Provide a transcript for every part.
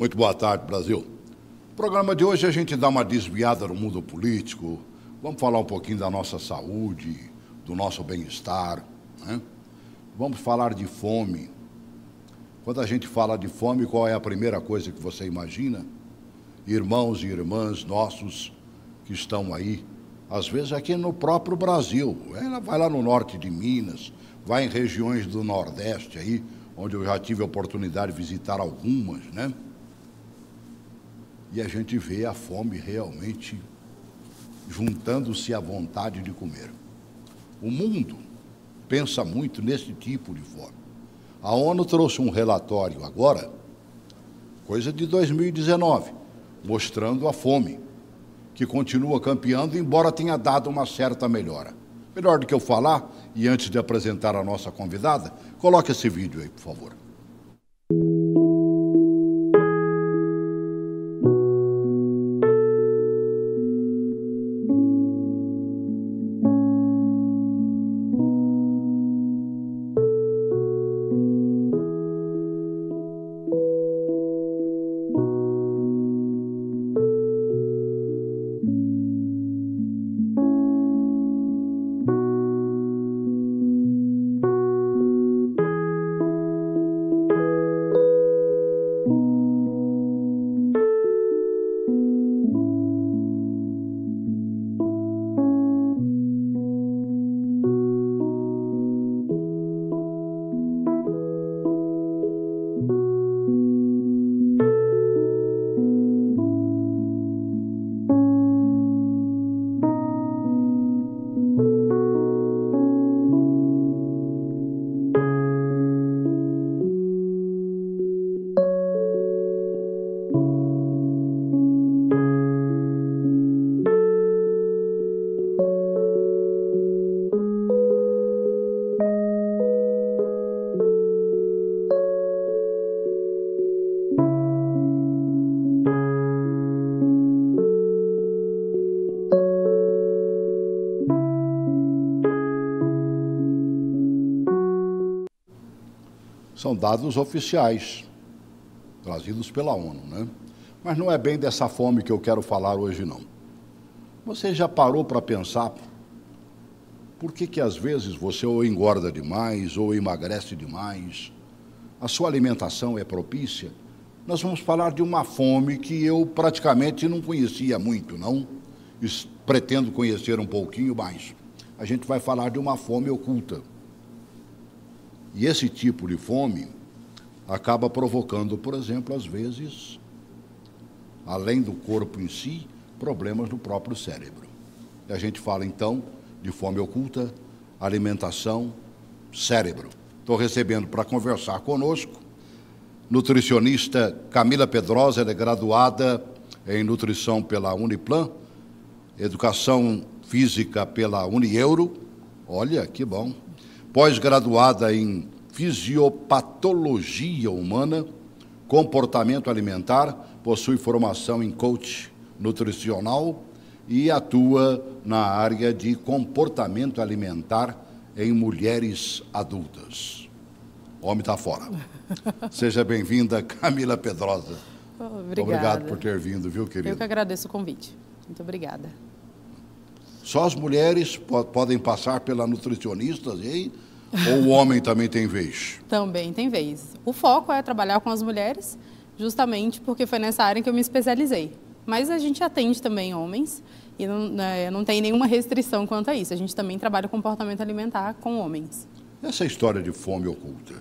Muito boa tarde, Brasil. No programa de hoje a gente dá uma desviada no mundo político. Vamos falar um pouquinho da nossa saúde, do nosso bem-estar. Né? Vamos falar de fome. Quando a gente fala de fome, qual é a primeira coisa que você imagina? Irmãos e irmãs nossos que estão aí, às vezes aqui no próprio Brasil. Ela vai lá no norte de Minas, vai em regiões do Nordeste aí, onde eu já tive a oportunidade de visitar algumas, né? e a gente vê a fome realmente juntando-se à vontade de comer. O mundo pensa muito nesse tipo de fome. A ONU trouxe um relatório agora, coisa de 2019, mostrando a fome, que continua campeando, embora tenha dado uma certa melhora. Melhor do que eu falar, e antes de apresentar a nossa convidada, coloque esse vídeo aí, por favor. dados oficiais trazidos pela ONU, né? Mas não é bem dessa fome que eu quero falar hoje, não. Você já parou para pensar por que, que às vezes você ou engorda demais ou emagrece demais? A sua alimentação é propícia? Nós vamos falar de uma fome que eu praticamente não conhecia muito, não. Pretendo conhecer um pouquinho mais. A gente vai falar de uma fome oculta. E esse tipo de fome acaba provocando, por exemplo, às vezes, além do corpo em si, problemas no próprio cérebro. E a gente fala então de fome oculta, alimentação, cérebro. Estou recebendo para conversar conosco nutricionista Camila Pedrosa, ela é graduada em nutrição pela Uniplan, educação física pela Unieuro. Olha que bom, pós-graduada em Fisiopatologia Humana, Comportamento Alimentar, possui formação em coach nutricional e atua na área de comportamento alimentar em mulheres adultas. Homem está fora. Seja bem-vinda, Camila Pedrosa. Oh, obrigada. Obrigado por ter vindo, viu, querida? Eu que agradeço o convite. Muito obrigada. Só as mulheres po podem passar pela nutricionista, ou o homem também tem vez? Também tem vez. O foco é trabalhar com as mulheres, justamente porque foi nessa área que eu me especializei. Mas a gente atende também homens e não, né, não tem nenhuma restrição quanto a isso. A gente também trabalha o comportamento alimentar com homens. Essa é história de fome oculta,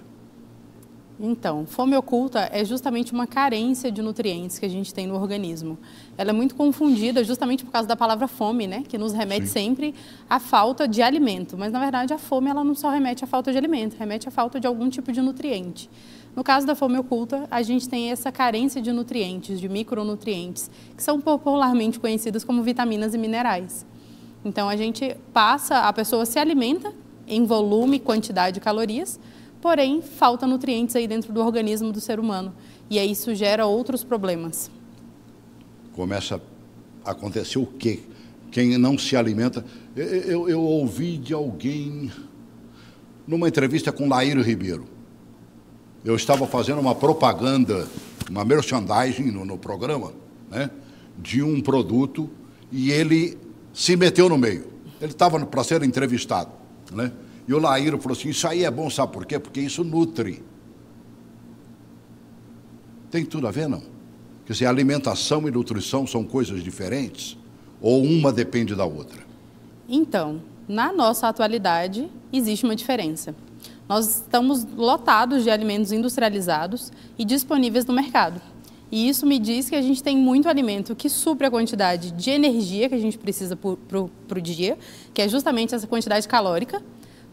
então, fome oculta é justamente uma carência de nutrientes que a gente tem no organismo. Ela é muito confundida justamente por causa da palavra fome, né? Que nos remete Sim. sempre à falta de alimento. Mas, na verdade, a fome ela não só remete à falta de alimento, remete à falta de algum tipo de nutriente. No caso da fome oculta, a gente tem essa carência de nutrientes, de micronutrientes, que são popularmente conhecidos como vitaminas e minerais. Então, a gente passa, a pessoa se alimenta em volume e quantidade de calorias, porém falta nutrientes aí dentro do organismo do ser humano. E aí isso gera outros problemas. Começa a acontecer o quê? Quem não se alimenta. Eu, eu, eu ouvi de alguém, numa entrevista com Laíro Ribeiro, eu estava fazendo uma propaganda, uma merchandising no, no programa, né, de um produto e ele se meteu no meio. Ele estava para ser entrevistado, né? E o Laíro falou assim: Isso aí é bom, sabe por quê? Porque isso nutre. Tem tudo a ver, não? Quer dizer, alimentação e nutrição são coisas diferentes? Ou uma depende da outra? Então, na nossa atualidade, existe uma diferença. Nós estamos lotados de alimentos industrializados e disponíveis no mercado. E isso me diz que a gente tem muito alimento que supre a quantidade de energia que a gente precisa para o dia, que é justamente essa quantidade calórica,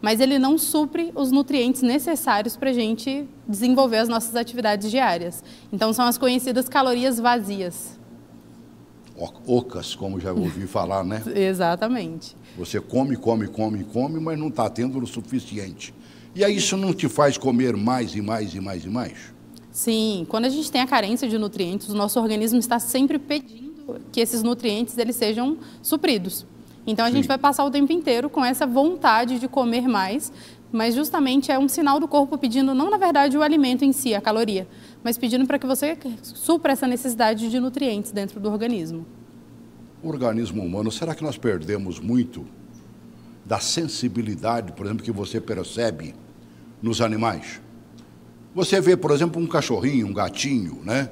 mas ele não supre os nutrientes necessários para a gente desenvolver as nossas atividades diárias. Então, são as conhecidas calorias vazias. Ocas, como já ouvi falar, né? Exatamente. Você come, come, come, come, mas não está tendo o suficiente. E aí isso não te faz comer mais e mais e mais e mais? Sim, quando a gente tem a carência de nutrientes, o nosso organismo está sempre pedindo que esses nutrientes eles sejam supridos. Então a Sim. gente vai passar o tempo inteiro com essa vontade de comer mais, mas justamente é um sinal do corpo pedindo, não na verdade o alimento em si, a caloria, mas pedindo para que você supra essa necessidade de nutrientes dentro do organismo. O organismo humano, será que nós perdemos muito da sensibilidade, por exemplo, que você percebe nos animais? Você vê, por exemplo, um cachorrinho, um gatinho, né?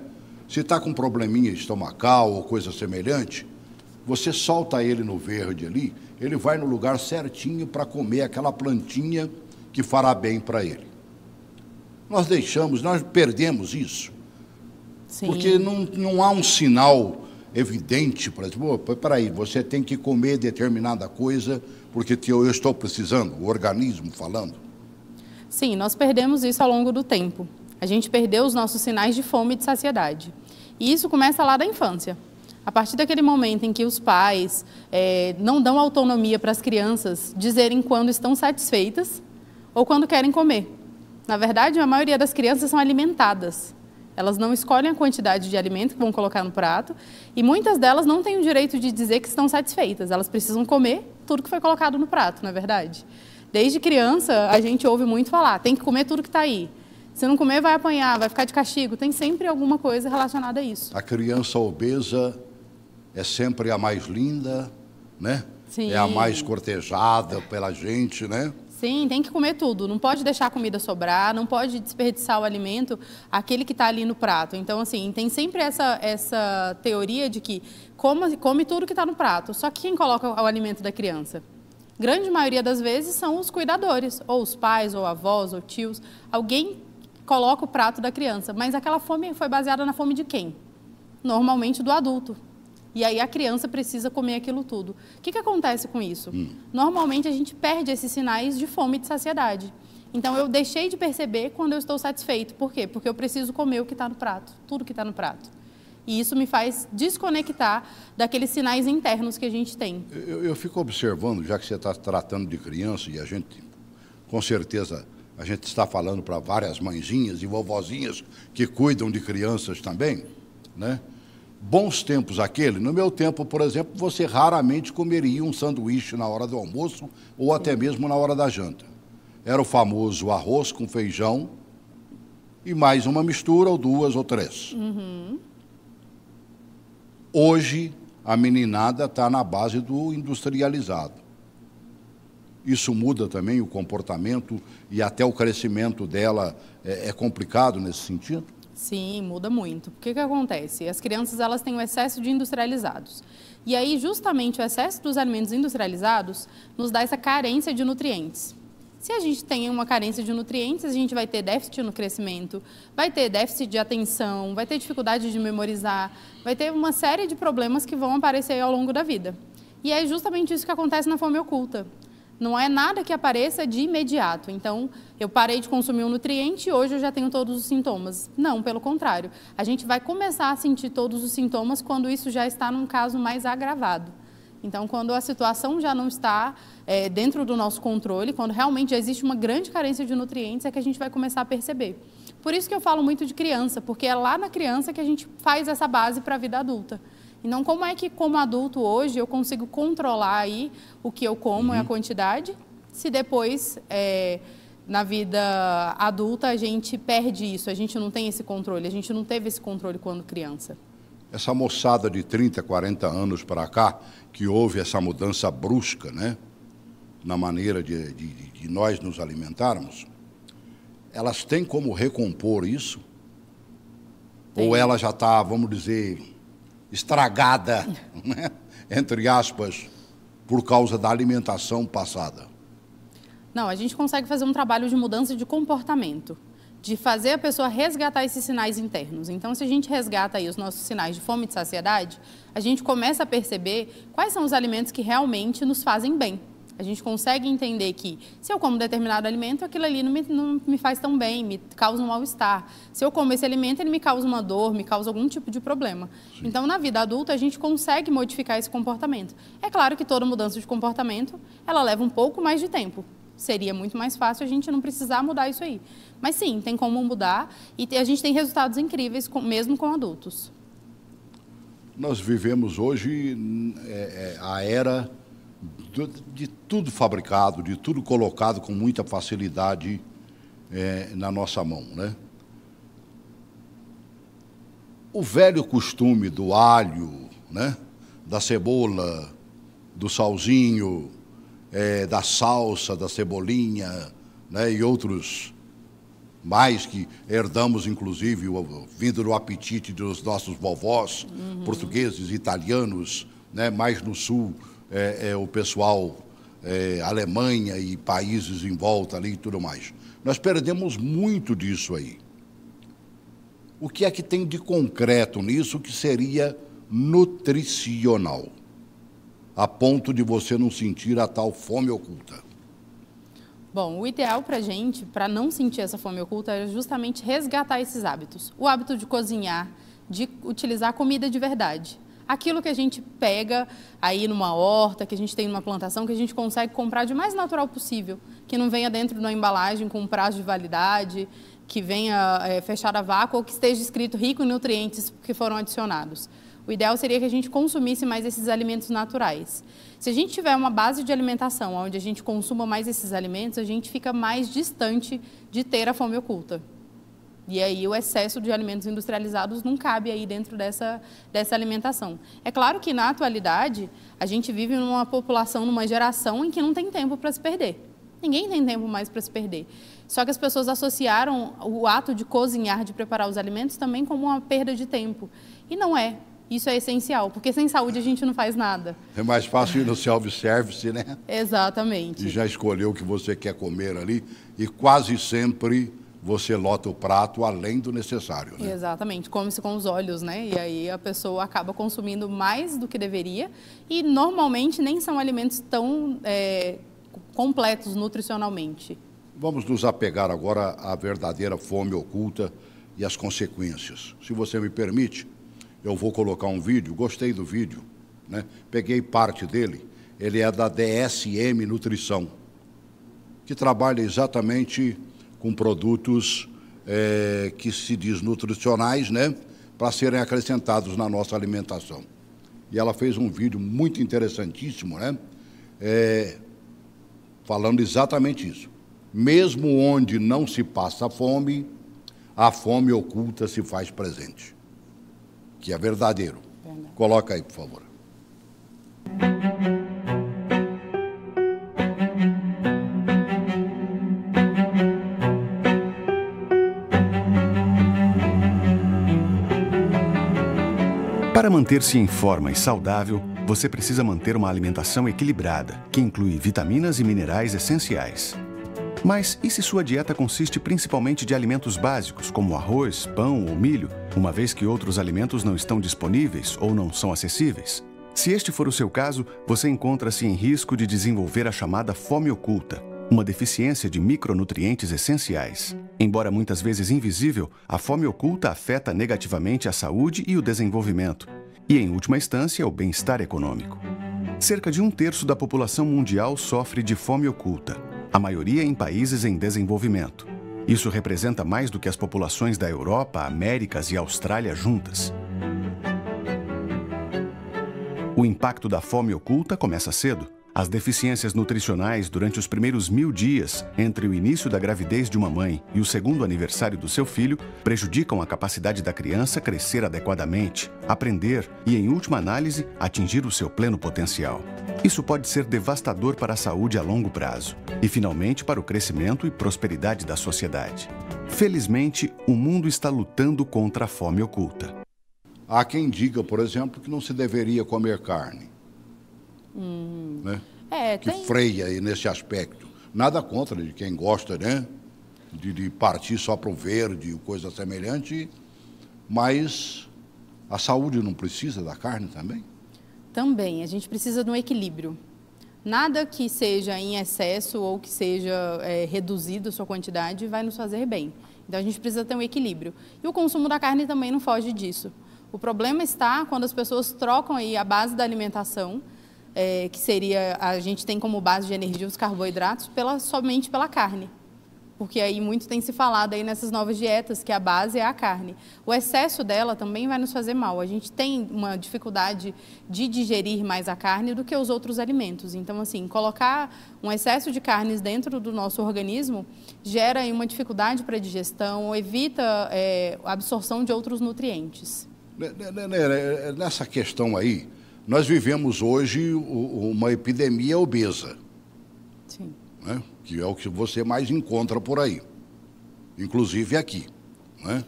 Se está com um probleminha estomacal ou coisa semelhante, você solta ele no verde ali, ele vai no lugar certinho para comer aquela plantinha que fará bem para ele. Nós deixamos, nós perdemos isso. Sim. Porque não, não há um sinal evidente para dizer, oh, peraí, você tem que comer determinada coisa porque eu estou precisando, o organismo falando. Sim, nós perdemos isso ao longo do tempo. A gente perdeu os nossos sinais de fome e de saciedade. E isso começa lá da infância. A partir daquele momento em que os pais é, não dão autonomia para as crianças dizerem quando estão satisfeitas ou quando querem comer. Na verdade, a maioria das crianças são alimentadas. Elas não escolhem a quantidade de alimento que vão colocar no prato e muitas delas não têm o direito de dizer que estão satisfeitas. Elas precisam comer tudo que foi colocado no prato, na é verdade. Desde criança, a gente ouve muito falar: tem que comer tudo que está aí. Se não comer, vai apanhar, vai ficar de castigo. Tem sempre alguma coisa relacionada a isso. A criança obesa é sempre a mais linda, né? Sim. É a mais cortejada pela gente, né? Sim, tem que comer tudo. Não pode deixar a comida sobrar, não pode desperdiçar o alimento, aquele que está ali no prato. Então, assim, tem sempre essa, essa teoria de que come, come tudo que está no prato. Só que quem coloca o alimento da criança? Grande maioria das vezes são os cuidadores, ou os pais, ou avós, ou tios. Alguém coloca o prato da criança. Mas aquela fome foi baseada na fome de quem? Normalmente do adulto. E aí a criança precisa comer aquilo tudo. O que, que acontece com isso? Hum. Normalmente a gente perde esses sinais de fome e de saciedade. Então eu deixei de perceber quando eu estou satisfeito. Por quê? Porque eu preciso comer o que está no prato, tudo que está no prato. E isso me faz desconectar daqueles sinais internos que a gente tem. Eu, eu fico observando, já que você está tratando de criança e a gente, com certeza, a gente está falando para várias mãezinhas e vovozinhas que cuidam de crianças também, né? bons tempos aquele, no meu tempo, por exemplo, você raramente comeria um sanduíche na hora do almoço ou até mesmo na hora da janta. Era o famoso arroz com feijão e mais uma mistura, ou duas ou três. Uhum. Hoje, a meninada está na base do industrializado. Isso muda também o comportamento e até o crescimento dela é, é complicado nesse sentido? Sim, muda muito. O que, que acontece? As crianças elas têm o excesso de industrializados. E aí, justamente, o excesso dos alimentos industrializados nos dá essa carência de nutrientes. Se a gente tem uma carência de nutrientes, a gente vai ter déficit no crescimento, vai ter déficit de atenção, vai ter dificuldade de memorizar, vai ter uma série de problemas que vão aparecer ao longo da vida. E é justamente isso que acontece na fome oculta não é nada que apareça de imediato. Então, eu parei de consumir um nutriente e hoje eu já tenho todos os sintomas. Não, pelo contrário. A gente vai começar a sentir todos os sintomas quando isso já está num caso mais agravado. Então, quando a situação já não está é, dentro do nosso controle, quando realmente já existe uma grande carência de nutrientes, é que a gente vai começar a perceber. Por isso que eu falo muito de criança, porque é lá na criança que a gente faz essa base para a vida adulta. E não como é que, como adulto hoje, eu consigo controlar aí o que eu como uhum. e a uhum. quantidade, se depois, é, na vida adulta, a gente perde isso, a gente não tem esse controle, a gente não teve esse controle quando criança. Essa moçada de 30, 40 anos para cá, que houve essa mudança brusca, né? na maneira de, de, de, nós nos alimentarmos, elas têm como recompor isso? Tem. Ou ela já está, vamos dizer, estragada, né? entre aspas, por causa da alimentação passada? Não, a gente consegue fazer um trabalho de mudança de comportamento, de fazer a pessoa resgatar esses sinais internos. Então, se a gente resgata aí os nossos sinais de fome e de saciedade, a gente começa a perceber quais são os alimentos que realmente nos fazem bem. A gente consegue entender que se eu como determinado alimento, aquilo ali não me, não me faz tão bem, me causa um mal-estar. Se eu como esse alimento, ele me causa uma dor, me causa algum tipo de problema. Sim. Então, na vida adulta, a gente consegue modificar esse comportamento. É claro que toda mudança de comportamento, ela leva um pouco mais de tempo. Seria muito mais fácil a gente não precisar mudar isso aí. Mas sim, tem como mudar e a gente tem resultados incríveis, com, mesmo com adultos. Nós vivemos hoje é, é, a era de tudo fabricado, de tudo colocado com muita facilidade é, na nossa mão. Né? O velho costume do alho, né? da cebola, do salzinho, é, da salsa, da cebolinha né? e outros mais que herdamos, inclusive, vindo do apetite dos nossos vovós uhum. portugueses, italianos, né? mais no sul é, é, o pessoal é, Alemanha e países em volta ali e tudo mais. Nós perdemos muito disso aí. O que é que tem de concreto nisso que seria nutricional, a ponto de você não sentir a tal fome oculta? Bom, o ideal para a gente, para não sentir essa fome oculta, é justamente resgatar esses hábitos. O hábito de cozinhar, de utilizar comida de verdade aquilo que a gente pega aí numa horta, que a gente tem numa plantação, que a gente consegue comprar de mais natural possível, que não venha dentro de uma embalagem com um prazo de validade, que venha é, fechada a vácuo ou que esteja escrito rico em nutrientes que foram adicionados. O ideal seria que a gente consumisse mais esses alimentos naturais. Se a gente tiver uma base de alimentação onde a gente consuma mais esses alimentos, a gente fica mais distante de ter a fome oculta. E aí o excesso de alimentos industrializados não cabe aí dentro dessa, dessa alimentação. É claro que na atualidade a gente vive numa população, numa geração em que não tem tempo para se perder. Ninguém tem tempo mais para se perder. Só que as pessoas associaram o ato de cozinhar, de preparar os alimentos também como uma perda de tempo. E não é. Isso é essencial, porque sem saúde a gente não faz nada. É mais fácil ir no self-service, né? Exatamente. E já escolher o que você quer comer ali e quase sempre você lota o prato além do necessário. Né? Exatamente, come-se com os olhos, né? E aí a pessoa acaba consumindo mais do que deveria e normalmente nem são alimentos tão é, completos nutricionalmente. Vamos nos apegar agora à verdadeira fome oculta e às consequências. Se você me permite, eu vou colocar um vídeo, gostei do vídeo, né? peguei parte dele, ele é da DSM Nutrição, que trabalha exatamente com produtos é, que se diz nutricionais, né, para serem acrescentados na nossa alimentação. E ela fez um vídeo muito interessantíssimo, né, é, falando exatamente isso. Mesmo onde não se passa fome, a fome oculta se faz presente, que é verdadeiro. Coloca aí, por favor. Para manter-se em forma e saudável, você precisa manter uma alimentação equilibrada, que inclui vitaminas e minerais essenciais. Mas e se sua dieta consiste principalmente de alimentos básicos, como arroz, pão ou milho, uma vez que outros alimentos não estão disponíveis ou não são acessíveis? Se este for o seu caso, você encontra-se em risco de desenvolver a chamada fome oculta, uma deficiência de micronutrientes essenciais. Embora muitas vezes invisível, a fome oculta afeta negativamente a saúde e o desenvolvimento, e em última instância, o bem-estar econômico. Cerca de um terço da população mundial sofre de fome oculta, a maioria em países em desenvolvimento. Isso representa mais do que as populações da Europa, Américas e Austrália juntas. O impacto da fome oculta começa cedo. As deficiências nutricionais durante os primeiros mil dias, entre o início da gravidez de uma mãe e o segundo aniversário do seu filho, prejudicam a capacidade da criança crescer adequadamente, aprender e, em última análise, atingir o seu pleno potencial. Isso pode ser devastador para a saúde a longo prazo e, finalmente, para o crescimento e prosperidade da sociedade. Felizmente, o mundo está lutando contra a fome oculta. Há quem diga, por exemplo, que não se deveria comer carne. Hum. Né? É, que tem... freia aí nesse aspecto. Nada contra de quem gosta, né? De, de partir só para o verde ou coisa semelhante, mas a saúde não precisa da carne também? Também, a gente precisa de um equilíbrio. Nada que seja em excesso ou que seja é, reduzido a sua quantidade vai nos fazer bem. Então a gente precisa ter um equilíbrio. E o consumo da carne também não foge disso. O problema está quando as pessoas trocam aí a base da alimentação é, que seria a gente tem como base de energia os carboidratos pela, somente pela carne. Porque aí muito tem se falado aí nessas novas dietas que a base é a carne. O excesso dela também vai nos fazer mal. A gente tem uma dificuldade de digerir mais a carne do que os outros alimentos. Então assim, colocar um excesso de carnes dentro do nosso organismo gera uma dificuldade para a digestão, evita é, a absorção de outros nutrientes. Né, né, né, nessa questão aí, nós vivemos hoje uma epidemia obesa, Sim. Né? que é o que você mais encontra por aí, inclusive aqui. Né?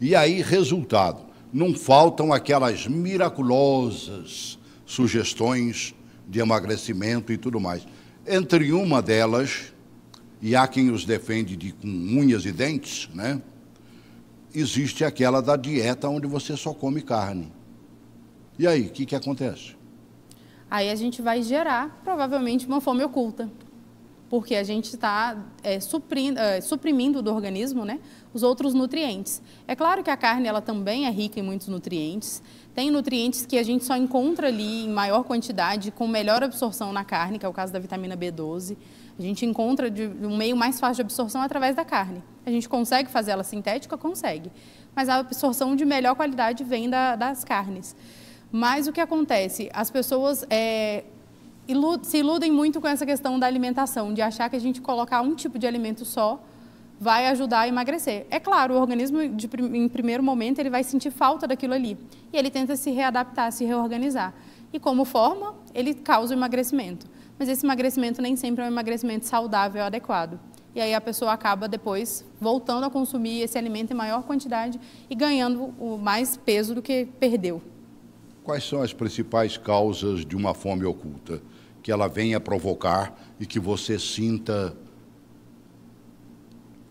E aí, resultado, não faltam aquelas miraculosas sugestões de emagrecimento e tudo mais. Entre uma delas, e há quem os defende de, com unhas e dentes, né? existe aquela da dieta onde você só come carne. E aí, o que, que acontece? Aí a gente vai gerar, provavelmente, uma fome oculta. Porque a gente está é, é, suprimindo do organismo né, os outros nutrientes. É claro que a carne ela também é rica em muitos nutrientes. Tem nutrientes que a gente só encontra ali em maior quantidade, com melhor absorção na carne, que é o caso da vitamina B12. A gente encontra de, um meio mais fácil de absorção através da carne. A gente consegue fazer ela sintética? Consegue. Mas a absorção de melhor qualidade vem da, das carnes. Mas o que acontece? As pessoas é, ilud se iludem muito com essa questão da alimentação, de achar que a gente colocar um tipo de alimento só vai ajudar a emagrecer. É claro, o organismo, de, em primeiro momento, ele vai sentir falta daquilo ali. E ele tenta se readaptar, se reorganizar. E como forma, ele causa o emagrecimento. Mas esse emagrecimento nem sempre é um emagrecimento saudável, adequado. E aí a pessoa acaba depois voltando a consumir esse alimento em maior quantidade e ganhando mais peso do que perdeu quais são as principais causas de uma fome oculta que ela venha provocar e que você sinta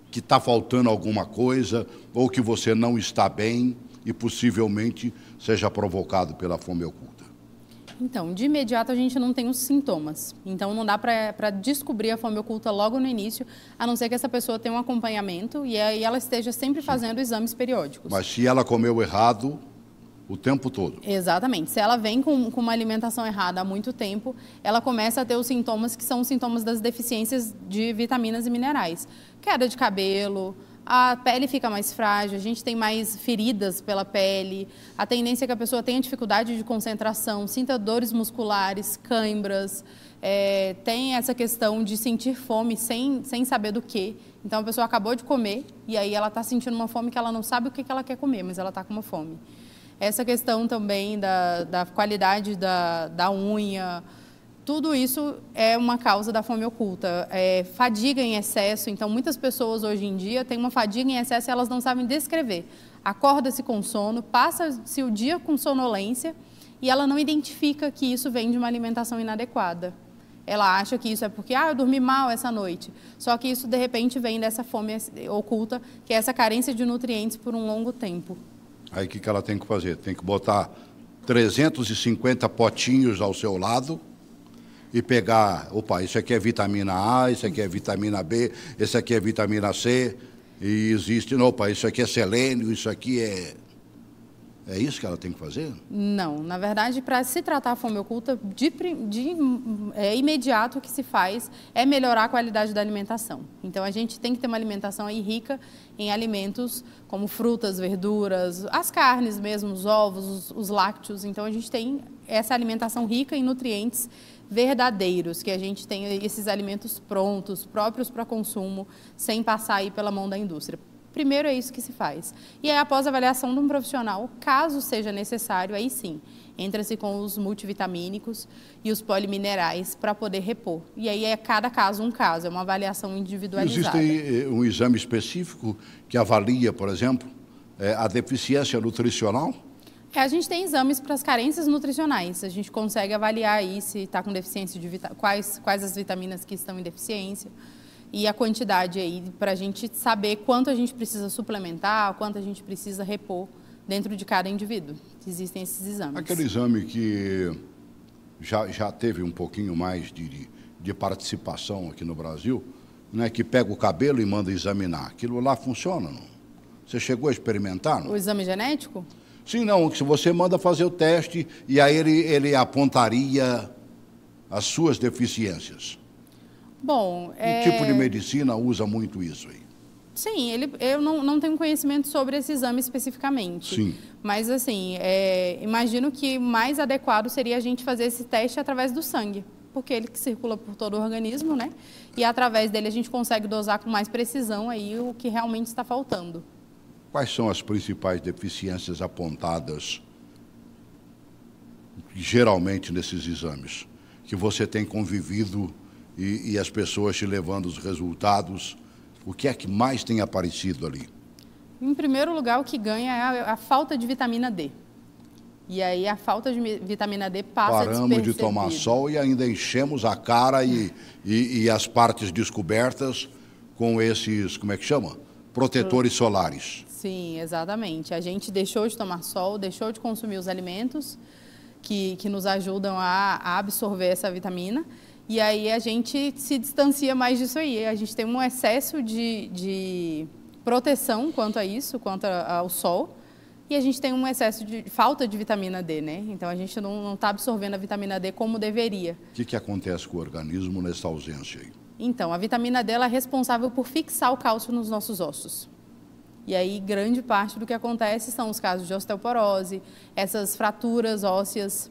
que está faltando alguma coisa ou que você não está bem e possivelmente seja provocado pela fome oculta? Então, de imediato a gente não tem os sintomas. Então, não dá para descobrir a fome oculta logo no início, a não ser que essa pessoa tenha um acompanhamento e aí ela esteja sempre fazendo exames periódicos. Mas se ela comeu errado, o tempo todo. Exatamente. Se ela vem com, com, uma alimentação errada há muito tempo, ela começa a ter os sintomas que são os sintomas das deficiências de vitaminas e minerais. Queda de cabelo, a pele fica mais frágil, a gente tem mais feridas pela pele, a tendência é que a pessoa tenha dificuldade de concentração, sinta dores musculares, cãibras, é, tem essa questão de sentir fome sem, sem saber do que. Então a pessoa acabou de comer e aí ela está sentindo uma fome que ela não sabe o que, que ela quer comer, mas ela está com uma fome. Essa questão também da, da qualidade da, da unha, tudo isso é uma causa da fome oculta. É, fadiga em excesso, então muitas pessoas hoje em dia têm uma fadiga em excesso e elas não sabem descrever. Acorda-se com sono, passa-se o dia com sonolência e ela não identifica que isso vem de uma alimentação inadequada. Ela acha que isso é porque, ah, eu dormi mal essa noite. Só que isso, de repente, vem dessa fome oculta, que é essa carência de nutrientes por um longo tempo. Aí o que, que ela tem que fazer? Tem que botar 350 potinhos ao seu lado e pegar, opa, isso aqui é vitamina A, isso aqui é vitamina B, esse aqui é vitamina C, e existe, opa, isso aqui é selênio, isso aqui é é isso que ela tem que fazer? Não, na verdade, para se tratar a fome oculta, de, de é, imediato o que se faz é melhorar a qualidade da alimentação. Então, a gente tem que ter uma alimentação aí rica em alimentos como frutas, verduras, as carnes mesmo, os ovos, os, os lácteos. Então, a gente tem essa alimentação rica em nutrientes verdadeiros, que a gente tem esses alimentos prontos, próprios para consumo, sem passar aí pela mão da indústria. Primeiro é isso que se faz. E aí, após a avaliação de um profissional, caso seja necessário, aí sim, entra-se com os multivitamínicos e os poliminerais para poder repor. E aí é cada caso um caso, é uma avaliação individualizada. Existe eh, um exame específico que avalia, por exemplo, eh, a deficiência nutricional? É, a gente tem exames para as carências nutricionais. A gente consegue avaliar aí se está com deficiência de quais, quais as vitaminas que estão em deficiência e a quantidade aí para a gente saber quanto a gente precisa suplementar, quanto a gente precisa repor dentro de cada indivíduo. Existem esses exames. Aquele exame que já, já teve um pouquinho mais de, de participação aqui no Brasil, né, que pega o cabelo e manda examinar, aquilo lá funciona, não? Você chegou a experimentar? Não? O exame genético? Sim, não. Se você manda fazer o teste e aí ele, ele apontaria as suas deficiências. Bom, é... Que tipo de medicina usa muito isso aí? Sim, ele, eu não, não tenho conhecimento sobre esse exame especificamente. Sim. Mas, assim, é, imagino que mais adequado seria a gente fazer esse teste através do sangue, porque ele que circula por todo o organismo, né? E através dele a gente consegue dosar com mais precisão aí o que realmente está faltando. Quais são as principais deficiências apontadas geralmente nesses exames que você tem convivido e, e as pessoas te levando os resultados. O que é que mais tem aparecido ali? Em primeiro lugar, o que ganha é a, a falta de vitamina D. E aí a falta de vitamina D passa Paramos de tomar sol e ainda enchemos a cara e, e, e, as partes descobertas com esses, como é que chama? Protetores solares. Sim, exatamente. A gente deixou de tomar sol, deixou de consumir os alimentos que, que nos ajudam a, a absorver essa vitamina. E aí a gente se distancia mais disso aí. A gente tem um excesso de, de proteção quanto a isso, quanto ao sol. E a gente tem um excesso de falta de vitamina D, né? Então a gente não está absorvendo a vitamina D como deveria. O que, que acontece com o organismo nessa ausência aí? Então, a vitamina D é responsável por fixar o cálcio nos nossos ossos. E aí, grande parte do que acontece são os casos de osteoporose, essas fraturas ósseas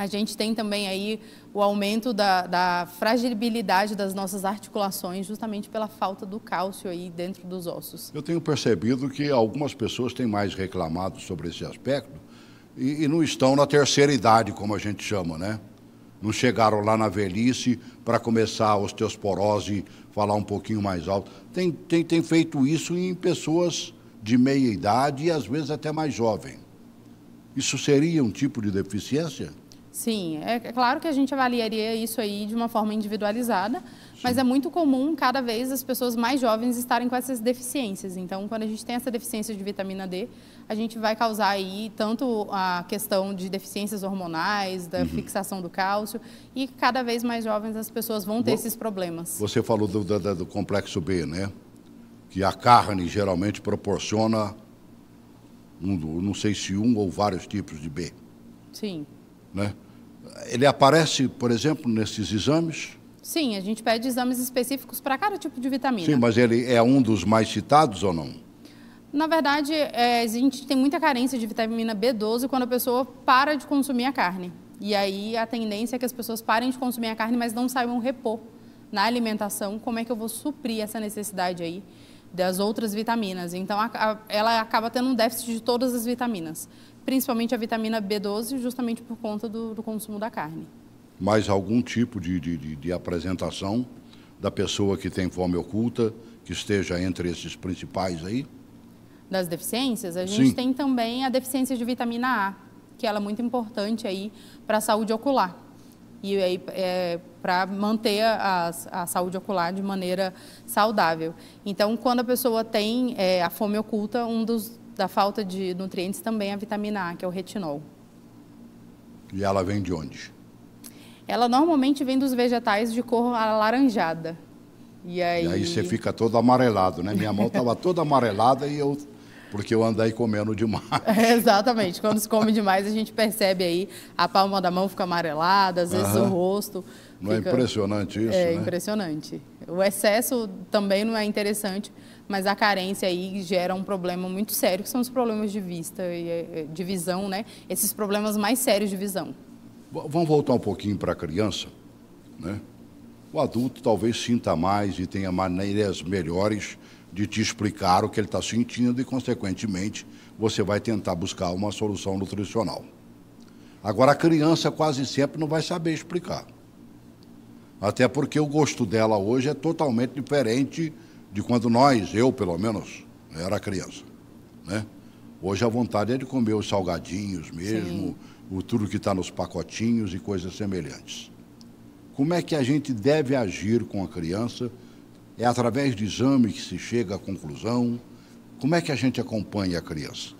a gente tem também aí o aumento da, da, fragilidade das nossas articulações, justamente pela falta do cálcio aí dentro dos ossos. Eu tenho percebido que algumas pessoas têm mais reclamado sobre esse aspecto e, e não estão na terceira idade, como a gente chama, né? Não chegaram lá na velhice para começar a osteosporose, falar um pouquinho mais alto. Tem, tem, tem feito isso em pessoas de meia idade e às vezes até mais jovem. Isso seria um tipo de deficiência? Sim, é, é, claro que a gente avaliaria isso aí de uma forma individualizada, mas é muito comum cada vez as pessoas mais jovens estarem com essas deficiências. Então, quando a gente tem essa deficiência de vitamina D, a gente vai causar aí tanto a questão de deficiências hormonais, da uhum. fixação do cálcio, e cada vez mais jovens as pessoas vão ter Bom, esses problemas. Você falou do, do, do complexo B, né? Que a carne geralmente proporciona, um, não sei se um ou vários tipos de B. Sim. Né? Ele aparece, por exemplo, nesses exames? Sim, a gente pede exames específicos para cada tipo de vitamina. Sim, mas ele é um dos mais citados ou não? Na verdade, é, a gente tem muita carência de vitamina B12 quando a pessoa para de consumir a carne. E aí a tendência é que as pessoas parem de consumir a carne, mas não saibam repor na alimentação como é que eu vou suprir essa necessidade aí das outras vitaminas. Então, a, a, ela acaba tendo um déficit de todas as vitaminas principalmente a vitamina B12, justamente por conta do, do consumo da carne. mais algum tipo de, de, de, de apresentação da pessoa que tem fome oculta, que esteja entre esses principais aí? Das deficiências, a gente Sim. tem também a deficiência de vitamina A, que ela é muito importante aí para a saúde ocular. E aí é, para manter a, a, saúde ocular de maneira saudável. Então, quando a pessoa tem é, a fome oculta, um dos da falta de nutrientes também a vitamina A, que é o retinol. E ela vem de onde? Ela normalmente vem dos vegetais de cor alaranjada. E aí, e aí você fica todo amarelado, né? Minha mão estava toda amarelada e eu porque eu andei comendo demais. exatamente. Quando se come demais, a gente percebe aí a palma da mão fica amarelada, às vezes uhum. o rosto. Não é fica... é impressionante isso? É né? impressionante. O excesso também não é interessante, mas a carência aí gera um problema muito sério, que são os problemas de vista e eh, eh, de visão, né? Esses problemas mais sérios de visão. Vamos voltar um pouquinho para a criança, né? O adulto talvez sinta mais e tenha maneiras melhores de te explicar o que ele está sentindo e, consequentemente, você vai tentar buscar uma solução nutricional. Agora, a criança quase sempre não vai saber explicar. Até porque o gosto dela hoje é totalmente diferente de quando nós, eu pelo menos, era criança. Né? Hoje a vontade é de comer os salgadinhos mesmo, o tudo que está nos pacotinhos e coisas semelhantes. Como é que a gente deve agir com a criança? É através de exame que se chega à conclusão? Como é que a gente acompanha a criança?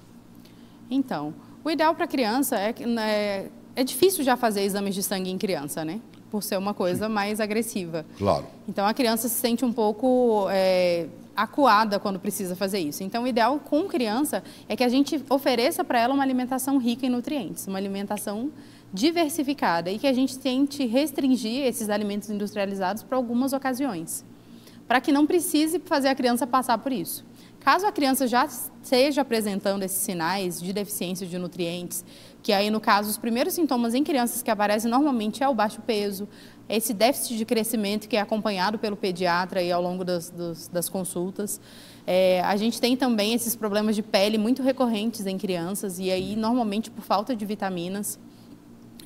Então, o ideal para a criança é que é, é difícil já fazer exames de sangue em criança, né? por ser uma coisa Sim. mais agressiva. Claro. Então a criança se sente um pouco é, acuada quando precisa fazer isso. Então o ideal com criança é que a gente ofereça para ela uma alimentação rica em nutrientes, uma alimentação diversificada e que a gente tente restringir esses alimentos industrializados para algumas ocasiões, para que não precise fazer a criança passar por isso. Caso a criança já esteja apresentando esses sinais de deficiência de nutrientes, que aí no caso os primeiros sintomas em crianças que aparecem normalmente é o baixo peso, é esse déficit de crescimento que é acompanhado pelo pediatra aí ao longo das, das, das consultas. É, a gente tem também esses problemas de pele muito recorrentes em crianças e aí normalmente por falta de vitaminas.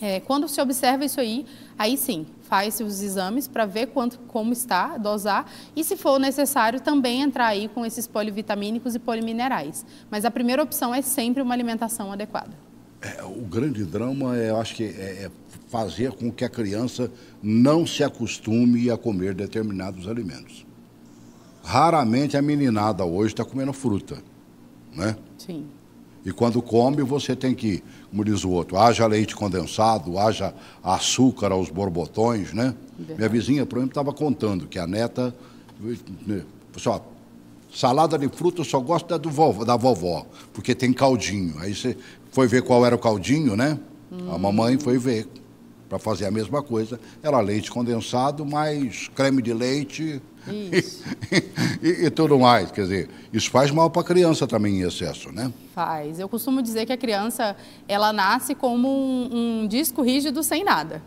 É, quando se observa isso aí, aí sim, faz se os exames para ver quanto, como está, dosar e, se for necessário, também entrar aí com esses polivitamínicos e poliminerais. Mas a primeira opção é sempre uma alimentação adequada. É, o grande drama, é, eu acho que é, é fazer com que a criança não se acostume a comer determinados alimentos. Raramente a meninada hoje está comendo fruta, né? Sim. E quando come, você tem que, como diz o outro, haja leite condensado, haja açúcar aos borbotões, né? Verdade. Minha vizinha, por exemplo, estava contando que a neta. Pessoal, né, assim, salada de fruta eu só gosto da, do vovó, da vovó, porque tem caldinho. Aí você foi ver qual era o caldinho, né? Hum. A mamãe foi ver para fazer a mesma coisa. Era leite condensado, mais creme de leite e, e, e, tudo mais. Quer dizer, isso faz mal para a criança também em excesso, né? Faz. Eu costumo dizer que a criança, ela nasce como um, um disco rígido sem nada.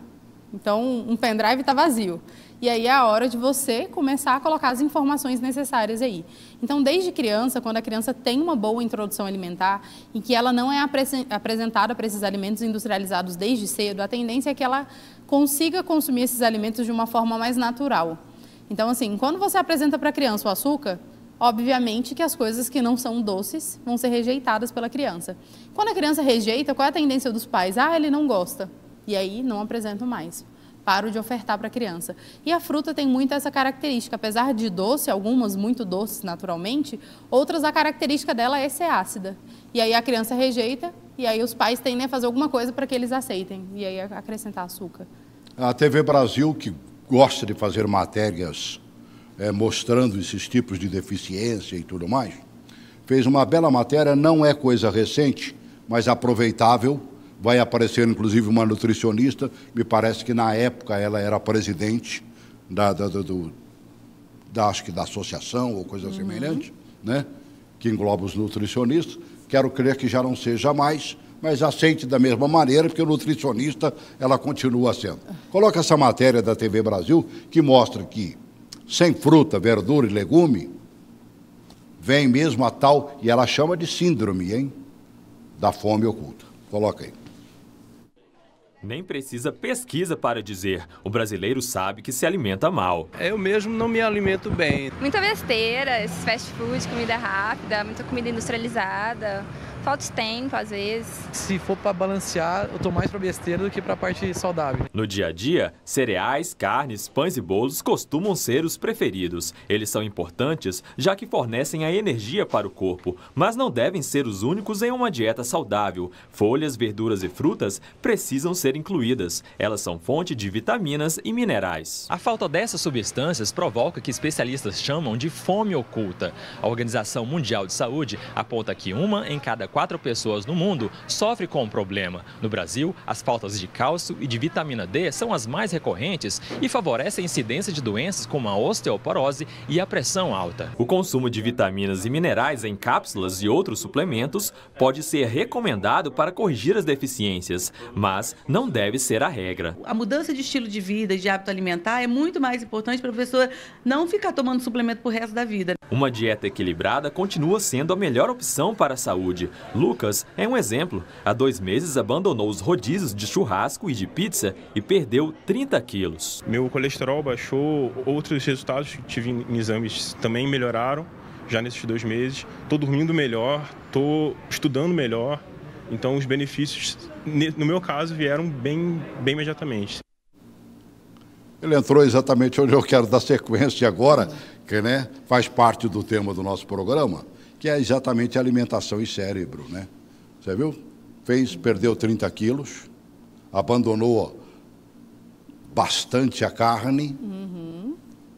Então, um pendrive está vazio. E aí é a hora de você começar a colocar as informações necessárias aí. Então, desde criança, quando a criança tem uma boa introdução alimentar, em que ela não é apresentada para esses alimentos industrializados desde cedo, a tendência é que ela consiga consumir esses alimentos de uma forma mais natural. Então, assim, quando você apresenta para a criança o açúcar, obviamente que as coisas que não são doces vão ser rejeitadas pela criança. Quando a criança rejeita, qual é a tendência dos pais? Ah, ele não gosta. E aí não apresento mais. Paro de ofertar para a criança. E a fruta tem muito essa característica. Apesar de doce, algumas muito doces naturalmente, outras a característica dela é ser ácida. E aí a criança rejeita, e aí os pais tendem a fazer alguma coisa para que eles aceitem. E aí acrescentar açúcar. A TV Brasil, que gosta de fazer matérias é, mostrando esses tipos de deficiência e tudo mais, fez uma bela matéria, não é coisa recente, mas aproveitável, Vai aparecer, inclusive, uma nutricionista, me parece que na época ela era presidente da, da, do, da acho que da associação ou coisa uhum. semelhante, né? que engloba os nutricionistas. Quero crer que já não seja mais, mas aceite da mesma maneira, porque o nutricionista ela continua sendo. Coloca essa matéria da TV Brasil que mostra que sem fruta, verdura e legume, vem mesmo a tal, e ela chama de síndrome, hein? Da fome oculta. Coloca aí. Nem precisa pesquisa para dizer. O brasileiro sabe que se alimenta mal. Eu mesmo não me alimento bem. Muita besteira, esses fast food, comida rápida, muita comida industrializada. Falta tempo, às vezes. Se for para balancear, eu tô mais para besteira do que para a parte saudável. No dia a dia, cereais, carnes, pães e bolos costumam ser os preferidos. Eles são importantes, já que fornecem a energia para o corpo, mas não devem ser os únicos em uma dieta saudável. Folhas, verduras e frutas precisam ser incluídas. Elas são fonte de vitaminas e minerais. A falta dessas substâncias provoca que especialistas chamam de fome oculta. A Organização Mundial de Saúde aponta que uma em cada quatro pessoas no mundo sofre com o problema. No Brasil, as faltas de cálcio e de vitamina D são as mais recorrentes e favorecem a incidência de doenças como a osteoporose e a pressão alta. O consumo de vitaminas e minerais em cápsulas e outros suplementos pode ser recomendado para corrigir as deficiências, mas não deve ser a regra. A mudança de estilo de vida e de hábito alimentar é muito mais importante para a pessoa não ficar tomando suplemento para resto da vida. Uma dieta equilibrada continua sendo a melhor opção para a saúde, Lucas é um exemplo. Há dois meses abandonou os rodízios de churrasco e de pizza e perdeu 30 quilos. Meu colesterol baixou, outros resultados que tive em exames também melhoraram já nesses dois meses. Estou dormindo melhor, estou estudando melhor. Então os benefícios, no meu caso, vieram bem, bem imediatamente. Ele entrou exatamente onde eu quero dar sequência agora, que né, faz parte do tema do nosso programa que é exatamente alimentação e cérebro, né? Você viu? Fez, perdeu 30 quilos, abandonou bastante a carne uhum.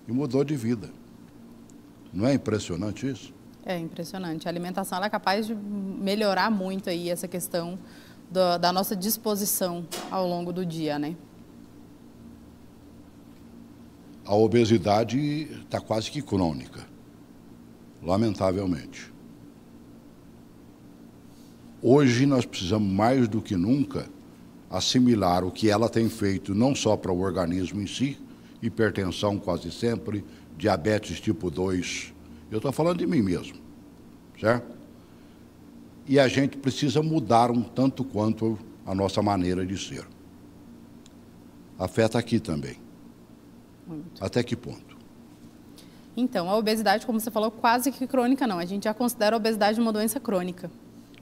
e mudou de vida. Não é impressionante isso? É impressionante. A alimentação é capaz de melhorar muito aí essa questão do, da nossa disposição ao longo do dia, né? A obesidade está quase que crônica, lamentavelmente. Hoje nós precisamos mais do que nunca assimilar o que ela tem feito não só para o organismo em si, hipertensão quase sempre, diabetes tipo 2. Eu estou falando de mim mesmo, certo? E a gente precisa mudar um tanto quanto a nossa maneira de ser. Afeta tá aqui também. Muito. Até que ponto? Então, a obesidade, como você falou, quase que crônica não. A gente já considera a obesidade uma doença crônica.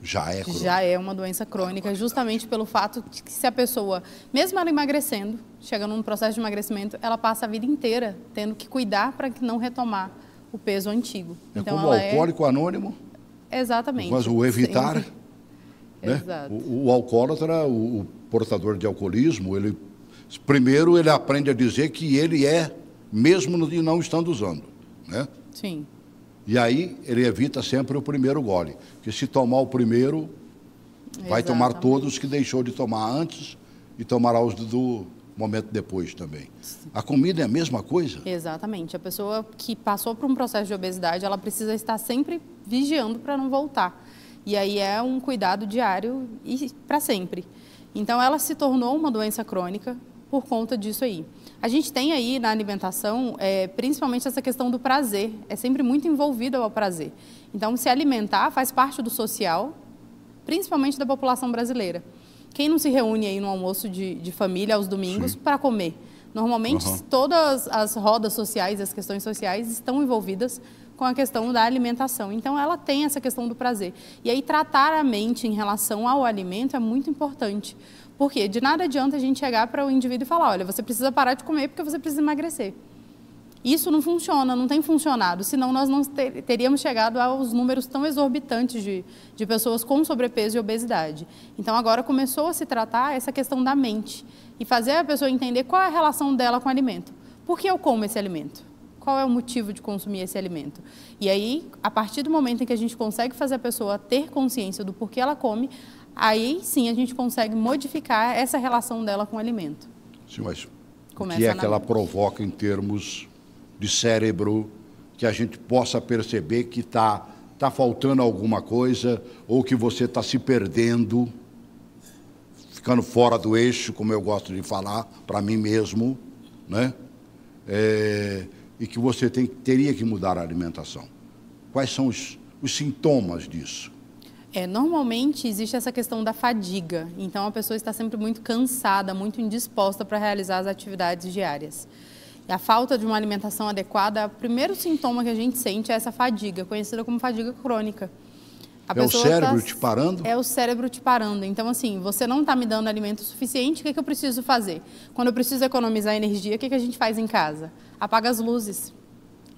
Já é crônica. Já é uma doença crônica, justamente pelo fato de que se a pessoa, mesmo ela emagrecendo, chegando num processo de emagrecimento, ela passa a vida inteira tendo que cuidar para não retomar o peso antigo. É então, como o é alcoólico é... anônimo? Exatamente. Mas o evitar. Né? Exato. O, o alcoólatra, o, o portador de alcoolismo, ele primeiro ele aprende a dizer que ele é, mesmo não estando usando. Né? Sim. E aí ele evita sempre o primeiro gole. Porque se tomar o primeiro, Exatamente. vai tomar todos que deixou de tomar antes e tomará os do momento depois também. A comida é a mesma coisa? Exatamente. A pessoa que passou por um processo de obesidade, ela precisa estar sempre vigiando para não voltar. E aí é um cuidado diário e para sempre. Então ela se tornou uma doença crônica por conta disso aí. A gente tem aí na alimentação, é, principalmente essa questão do prazer. É sempre muito envolvido ao prazer. Então, se alimentar faz parte do social, principalmente da população brasileira. Quem não se reúne aí no almoço de, de família aos domingos para comer? Normalmente, uhum. todas as rodas sociais, as questões sociais estão envolvidas com a questão da alimentação. Então, ela tem essa questão do prazer. E aí, tratar a mente em relação ao alimento é muito importante. Porque de nada adianta a gente chegar para o indivíduo e falar, olha, você precisa parar de comer porque você precisa emagrecer. Isso não funciona, não tem funcionado, senão nós não teríamos chegado aos números tão exorbitantes de, de pessoas com sobrepeso e obesidade. Então, agora começou a se tratar essa questão da mente e fazer a pessoa entender qual é a relação dela com o alimento. Por que eu como esse alimento? Qual é o motivo de consumir esse alimento? E aí, a partir do momento em que a gente consegue fazer a pessoa ter consciência do porquê ela come, aí sim a gente consegue modificar essa relação dela com o alimento. Sim, mas o que é que ela mente. provoca em termos de cérebro, que a gente possa perceber que está tá faltando alguma coisa ou que você está se perdendo, ficando fora do eixo, como eu gosto de falar, para mim mesmo, né? É, e que você tem, teria que mudar a alimentação. Quais são os, os sintomas disso? É, normalmente existe essa questão da fadiga, então a pessoa está sempre muito cansada, muito indisposta para realizar as atividades diárias. E a falta de uma alimentação adequada, o primeiro sintoma que a gente sente é essa fadiga, conhecida como fadiga crônica. A é o cérebro tá, te parando? É o cérebro te parando. Então, assim, você não está me dando alimento suficiente, o que, é que eu preciso fazer? Quando eu preciso economizar energia, o que, é que a gente faz em casa? Apaga as luzes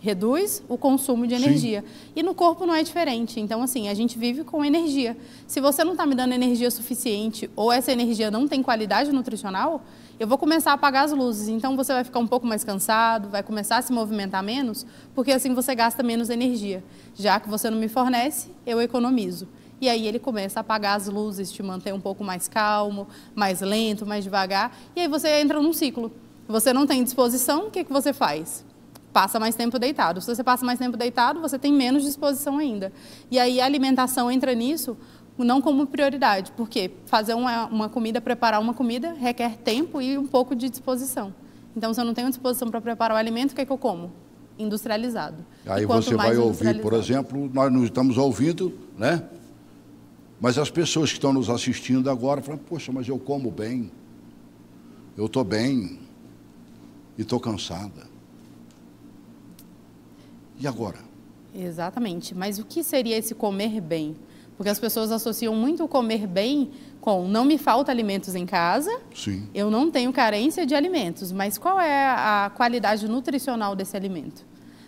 reduz o consumo de energia. Sim. E no corpo não é diferente. Então, assim, a gente vive com energia. Se você não está me dando energia suficiente ou essa energia não tem qualidade nutricional, eu vou começar a apagar as luzes. Então, você vai ficar um pouco mais cansado, vai começar a se movimentar menos, porque assim você gasta menos energia. Já que você não me fornece, eu economizo. E aí ele começa a apagar as luzes, te manter um pouco mais calmo, mais lento, mais devagar. E aí você entra num ciclo. Você não tem disposição, o que, que você faz? passa mais tempo deitado. Se você passa mais tempo deitado, você tem menos disposição ainda. E aí a alimentação entra nisso não como prioridade, porque fazer uma, uma comida, preparar uma comida, requer tempo e um pouco de disposição. Então, se eu não tenho disposição para preparar o alimento, o que, é que eu como? Industrializado. Aí você vai ouvir, por exemplo, nós não estamos ouvindo, né? Mas as pessoas que estão nos assistindo agora falam, poxa, mas eu como bem, eu estou bem e estou cansada. E agora? Exatamente. Mas o que seria esse comer bem? Porque as pessoas associam muito o comer bem com não me falta alimentos em casa, Sim. eu não tenho carência de alimentos, mas qual é a qualidade nutricional desse alimento?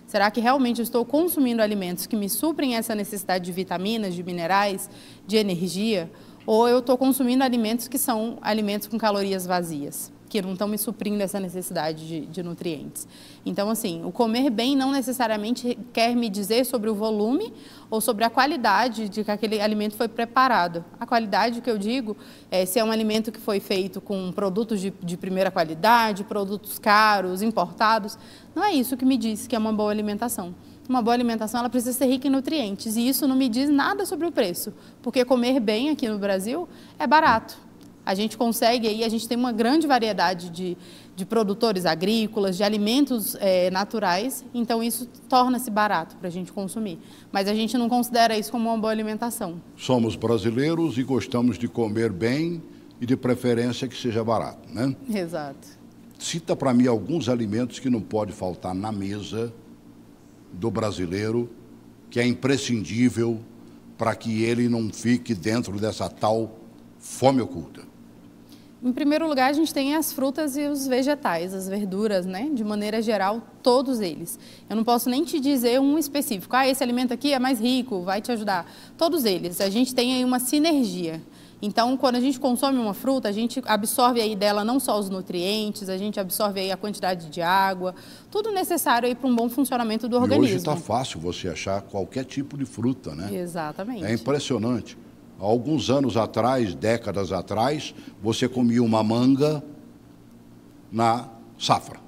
Será que realmente estou consumindo alimentos que me suprem essa necessidade de vitaminas, de minerais, de energia? Ou eu estou consumindo alimentos que são alimentos com calorias vazias? que não estão me suprindo essa necessidade de, de, nutrientes. Então, assim, o comer bem não necessariamente quer me dizer sobre o volume ou sobre a qualidade de que aquele alimento foi preparado. A qualidade que eu digo é se é um alimento que foi feito com produtos de, de primeira qualidade, produtos caros, importados. Não é isso que me diz que é uma boa alimentação uma boa alimentação ela precisa ser rica em nutrientes e isso não me diz nada sobre o preço, porque comer bem aqui no Brasil é barato. A gente consegue aí, a gente tem uma grande variedade de, de produtores agrícolas, de alimentos é, naturais, então isso torna-se barato para a gente consumir. Mas a gente não considera isso como uma boa alimentação. Somos brasileiros e gostamos de comer bem e de preferência que seja barato, né? Exato. Cita para mim alguns alimentos que não pode faltar na mesa do brasileiro, que é imprescindível para que ele não fique dentro dessa tal fome oculta. Em primeiro lugar, a gente tem as frutas e os vegetais, as verduras, né? De maneira geral, todos eles. Eu não posso nem te dizer um específico. Ah, esse alimento aqui é mais rico, vai te ajudar. Todos eles. A gente tem aí uma sinergia. Então, quando a gente consome uma fruta, a gente absorve aí dela não só os nutrientes, a gente absorve aí a quantidade de água, tudo necessário aí para um bom funcionamento do tá organismo. hoje está fácil você achar qualquer tipo de fruta, né? Exatamente. É impressionante alguns anos atrás, décadas atrás, você comia uma manga na safra.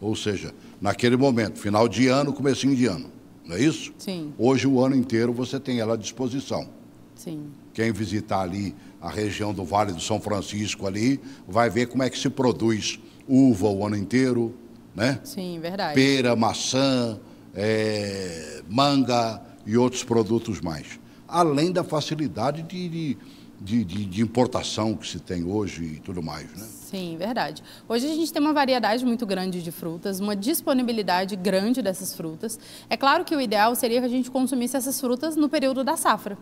Ou seja, naquele momento, final de ano, comecinho de ano. Não é isso? Sim. Hoje o ano inteiro você tem ela à disposição. Sim. Quem visitar ali a região do Vale do São Francisco ali, vai ver como é que se produz uva o ano inteiro, né? Sim, verdade. Pera, maçã, é, manga e outros produtos mais além da facilidade de, de de, de, importação que se tem hoje e tudo mais, né? Sim, verdade. Hoje a gente tem uma variedade muito grande de frutas, uma disponibilidade grande dessas frutas. É claro que o ideal seria que a gente consumisse essas frutas no período da safra.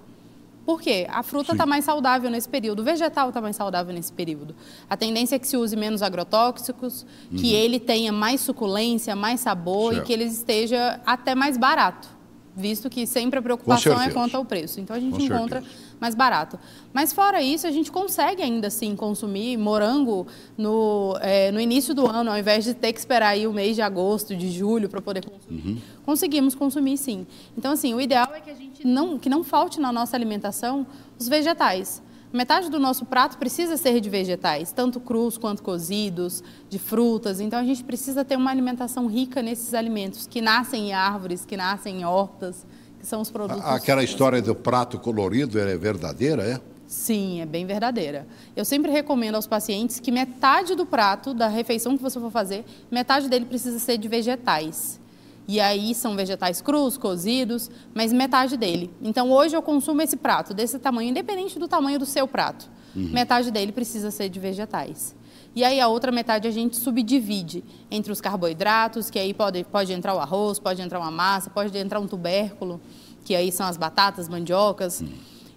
Por quê? A fruta está mais saudável nesse período, o vegetal está mais saudável nesse período. A tendência é que se use menos agrotóxicos, uhum. que ele tenha mais suculência, mais sabor certo. e que ele esteja até mais barato visto que sempre a preocupação é quanto ao preço. Então a gente encontra mais barato. Mas fora isso, a gente consegue ainda assim consumir morango no, é, no início do ano, ao invés de ter que esperar aí o mês de agosto, de julho para poder consumir. Uhum. Conseguimos consumir sim. Então assim, o ideal é que a gente não que não falte na nossa alimentação os vegetais metade do nosso prato precisa ser de vegetais, tanto crus quanto cozidos, de frutas. Então a gente precisa ter uma alimentação rica nesses alimentos que nascem em árvores, que nascem em hortas, que são os produtos. Aquela história do prato colorido é verdadeira, é? Sim, é bem verdadeira. Eu sempre recomendo aos pacientes que metade do prato da refeição que você for fazer, metade dele precisa ser de vegetais. E aí são vegetais crus, cozidos, mas metade dele. Então hoje eu consumo esse prato desse tamanho, independente do tamanho do seu prato. Uhum. Metade dele precisa ser de vegetais. E aí a outra metade a gente subdivide entre os carboidratos, que aí pode, pode entrar o arroz, pode entrar uma massa, pode entrar um tubérculo, que aí são as batatas, mandiocas. Uhum.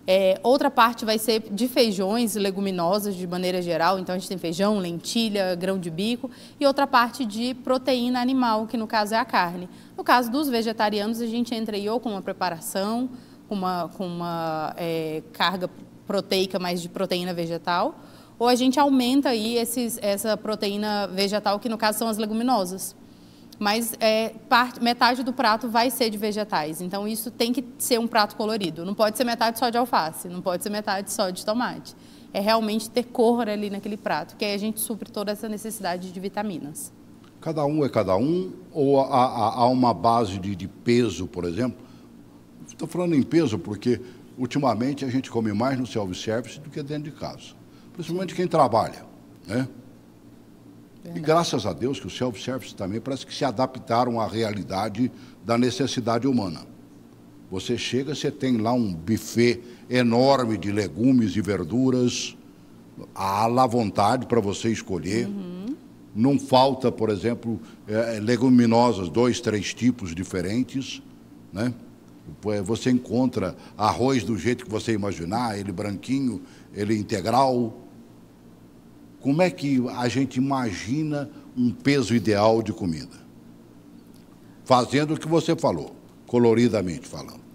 É, outra parte vai ser de feijões e leguminosas de maneira geral, então a gente tem feijão, lentilha, grão de bico, e outra parte de proteína animal, que no caso é a carne. No caso dos vegetarianos, a gente entra aí ou com uma preparação, com uma, com uma é, carga proteica mais de proteína vegetal, ou a gente aumenta aí esses, essa proteína vegetal, que no caso são as leguminosas mas é, parte, metade do prato vai ser de vegetais. Então, isso tem que ser um prato colorido. Não pode ser metade só de alface, não pode ser metade só de tomate. É realmente ter cor ali naquele prato, que aí a gente supre toda essa necessidade de vitaminas. Cada um é cada um? Ou há, há uma base de, de peso, por exemplo? Estou falando em peso porque, ultimamente, a gente come mais no self-service do que dentro de casa. Principalmente quem trabalha, né? Verdade. E graças a Deus que o self-service também parece que se adaptaram à realidade da necessidade humana. Você chega, você tem lá um buffet enorme de legumes e verduras, à la vontade para você escolher. Uhum. Não falta, por exemplo, é, é, leguminosas, dois, três tipos diferentes. Né? Você encontra arroz do jeito que você imaginar, ele branquinho, ele integral, como é que a gente imagina um peso ideal de comida? Fazendo o que você falou, coloridamente falando.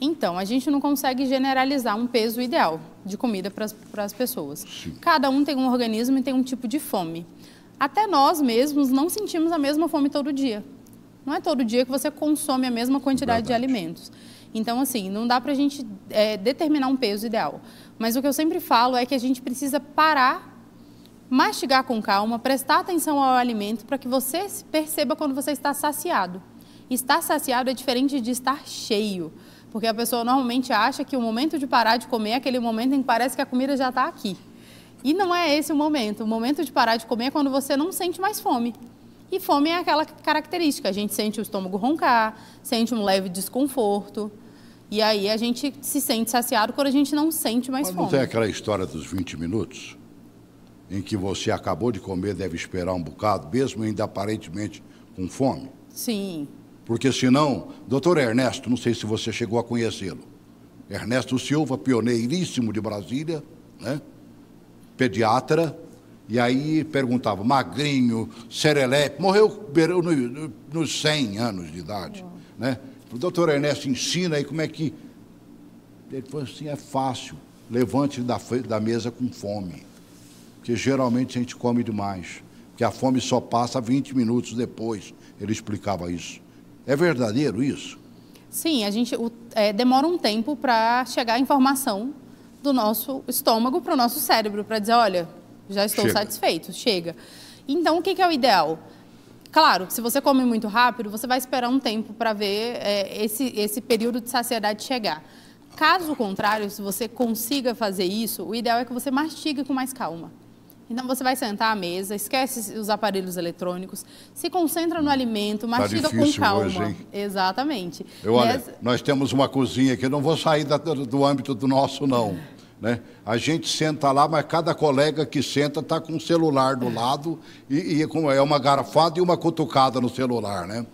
Então, a gente não consegue generalizar um peso ideal de comida para as pessoas. Sim. Cada um tem um organismo e tem um tipo de fome. Até nós mesmos não sentimos a mesma fome todo dia. Não é todo dia que você consome a mesma quantidade Verdade. de alimentos. Então, assim, não dá para a gente é, determinar um peso ideal. Mas o que eu sempre falo é que a gente precisa parar mastigar com calma, prestar atenção ao alimento para que você perceba quando você está saciado. Estar saciado é diferente de estar cheio, porque a pessoa normalmente acha que o momento de parar de comer é aquele momento em que parece que a comida já está aqui. E não é esse o momento. O momento de parar de comer é quando você não sente mais fome. E fome é aquela característica: a gente sente o estômago roncar, sente um leve desconforto. E aí a gente se sente saciado quando a gente não sente mais Mas fome. Não tem aquela história dos 20 minutos? em que você acabou de comer deve esperar um bocado, mesmo ainda aparentemente com fome? Sim. Porque senão, doutor Ernesto, não sei se você chegou a conhecê-lo, Ernesto Silva, pioneiríssimo de Brasília, né? pediatra, e aí perguntava, magrinho, serelepe, morreu nos no 100 anos de idade. Né? O doutor Ernesto ensina aí como é que... Ele falou assim, é fácil, levante da, da mesa com fome que geralmente a gente come demais, que a fome só passa 20 minutos depois. Ele explicava isso. É verdadeiro isso? Sim, a gente o, é, demora um tempo para chegar a informação do nosso estômago para o nosso cérebro, para dizer, olha, já estou chega. satisfeito, chega. Então, o que, que, é o ideal? Claro, se você come muito rápido, você vai esperar um tempo para ver é, esse, esse período de saciedade chegar. Caso contrário, se você consiga fazer isso, o ideal é que você mastigue com mais calma. Então você vai sentar à mesa, esquece os aparelhos eletrônicos, se concentra no hum. alimento, tá mastiga tá com calma. Hoje, hein? Exatamente. Eu, olha, nós temos uma cozinha que não vou sair da, do âmbito do nosso não. Né? A gente senta lá, mas cada colega que senta está com um celular do é. lado e, e é uma garrafada e uma cutucada no celular, né?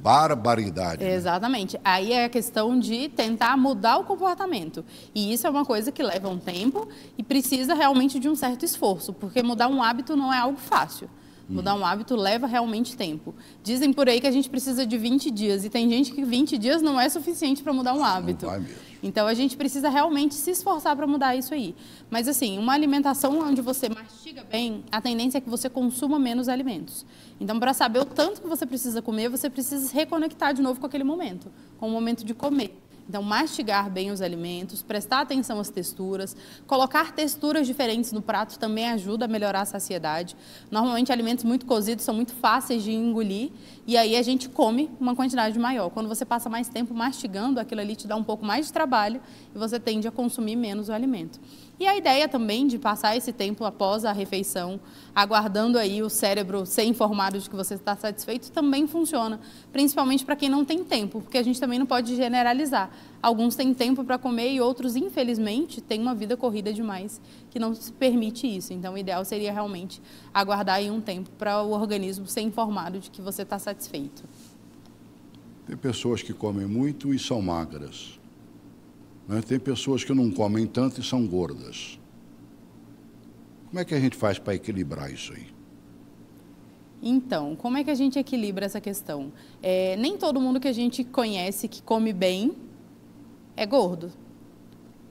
barbaridade. Né? Exatamente. Né? Aí é a questão de tentar mudar o comportamento. E isso é uma coisa que leva um tempo e precisa realmente de um certo esforço, porque mudar um hábito não é algo fácil. Mudar um hábito leva realmente tempo. Dizem por aí que a gente precisa de 20 dias e tem gente que 20 dias não é suficiente para mudar um hábito. Não vai mesmo. Então a gente precisa realmente se esforçar para mudar isso aí. Mas assim, uma alimentação onde você mastiga bem, a tendência é que você consuma menos alimentos. Então para saber o tanto que você precisa comer, você precisa se reconectar de novo com aquele momento, com o momento de comer. Então, mastigar bem os alimentos, prestar atenção às texturas, colocar texturas diferentes no prato também ajuda a melhorar a saciedade. Normalmente, alimentos muito cozidos são muito fáceis de engolir e aí a gente come uma quantidade maior. Quando você passa mais tempo mastigando, aquilo ali te dá um pouco mais de trabalho e você tende a consumir menos o alimento. E a ideia também de passar esse tempo após a refeição, aguardando aí o cérebro ser informado de que você está satisfeito, também funciona, principalmente para quem não tem tempo, porque a gente também não pode generalizar. Alguns têm tempo para comer e outros, infelizmente, têm uma vida corrida demais que não se permite isso. Então, o ideal seria realmente aguardar aí um tempo para o organismo ser informado de que você está satisfeito. Tem pessoas que comem muito e são magras. Né? Tem pessoas que não comem tanto e são gordas. Como é que a gente faz para equilibrar isso aí? Então, como é que a gente equilibra essa questão? É, nem todo mundo que a gente conhece que come bem é gordo.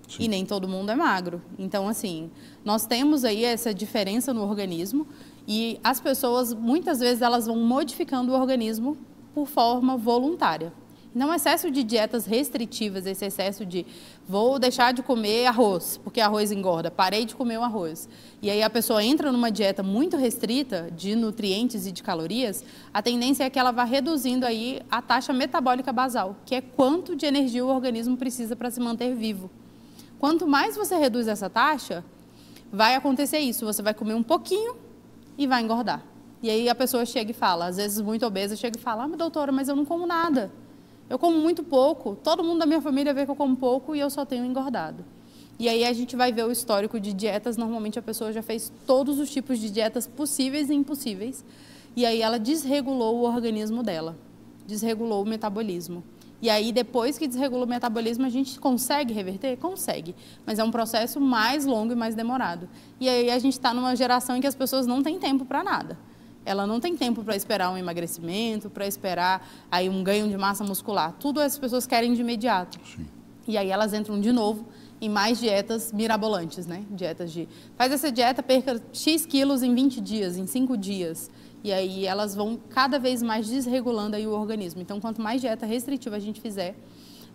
Sim. E nem todo mundo é magro. Então, assim, nós temos aí essa diferença no organismo e as pessoas, muitas vezes, elas vão modificando o organismo por forma voluntária. Não excesso de dietas restritivas, esse excesso de vou deixar de comer arroz, porque arroz engorda, parei de comer o arroz. E aí a pessoa entra numa dieta muito restrita de nutrientes e de calorias, a tendência é que ela vá reduzindo aí a taxa metabólica basal, que é quanto de energia o organismo precisa para se manter vivo. Quanto mais você reduz essa taxa, vai acontecer isso, você vai comer um pouquinho e vai engordar. E aí a pessoa chega e fala, às vezes muito obesa, chega e fala: ah, doutora, mas eu não como nada". Eu como muito pouco, todo mundo da minha família vê que eu como pouco e eu só tenho engordado. E aí a gente vai ver o histórico de dietas, normalmente a pessoa já fez todos os tipos de dietas possíveis e impossíveis. E aí ela desregulou o organismo dela, desregulou o metabolismo. E aí, depois que desregula o metabolismo, a gente consegue reverter? Consegue. Mas é um processo mais longo e mais demorado. E aí, a gente está numa geração em que as pessoas não têm tempo para nada. Ela não tem tempo para esperar um emagrecimento, para esperar aí um ganho de massa muscular. Tudo as pessoas querem de imediato. Sim. E aí elas entram de novo em mais dietas mirabolantes, né? Dietas de faz essa dieta, perca X quilos em 20 dias, em 5 dias. E aí elas vão cada vez mais desregulando aí o organismo. Então, quanto mais dieta restritiva a gente fizer,